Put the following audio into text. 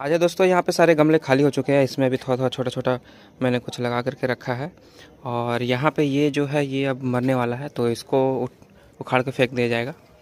अच्छा दोस्तों यहाँ पे सारे गमले खाली हो चुके हैं इसमें भी थोड़ा थोड़ा छोटा छोटा मैंने कुछ लगा करके रखा है और यहाँ पे ये जो है ये अब मरने वाला है तो इसको उखाड़ के फेंक दिया जाएगा